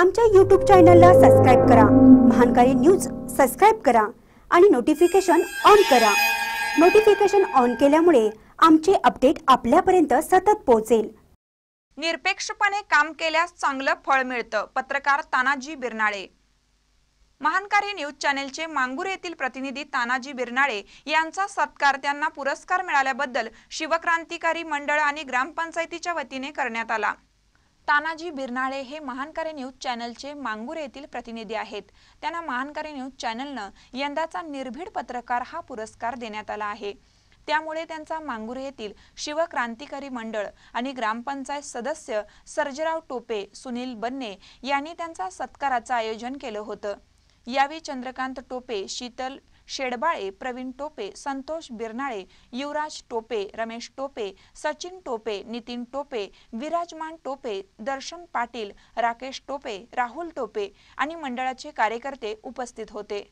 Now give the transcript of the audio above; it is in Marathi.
आमच्या यूट्यूब चॅनलला सबस्क्राईब करा महानकारी न्यूज सबस्क्राईब करा आणि नोटिफिकेशन ऑन करा नोटिफिकेशन ऑन केल्यामुळे आमचे अपडेट आपल्यापर्यंत सतत पोहोचेल निरपेक्षपणे काम केल्यास चांगलं फळ मिळतं पत्रकार तानाजी बिरनाळे महानकारी न्यूज चॅनेलचे मांगूर येथील प्रतिनिधी तानाजी बिरनाळे यांचा सत्कार त्यांना पुरस्कार मिळाल्याबद्दल शिवक्रांतिकारी मंडळ आणि ग्रामपंचायतीच्या वतीने करण्यात आला तानाजी बिरनाळे हे महानकारे न्यूज चॅनलचे मांगूर येथील प्रतिनिधी आहेत त्यांना महानकारे न्यूज चॅनलनं यंदाचा निर्भीड पत्रकार हा पुरस्कार देण्यात आला आहे त्यामुळे त्यांचा मांगूर येथील शिवक्रांतिकारी मंडळ आणि ग्रामपंचायत सदस्य सर्जराव टोपे सुनील बन्ने यांनी त्यांचा सत्काराचं आयोजन केलं होतं यावेळी चंद्रकांत टोपे शीतल शेडबाळे प्रवीण टोपे संतोष बिरनाळे युवराज टोपे रमेश टोपे सचिन टोपे नितीन टोपे विराजमान टोपे दर्शन पाटील राकेश टोपे राहुल टोपे आणि मंडळाचे कार्यकर्ते उपस्थित होते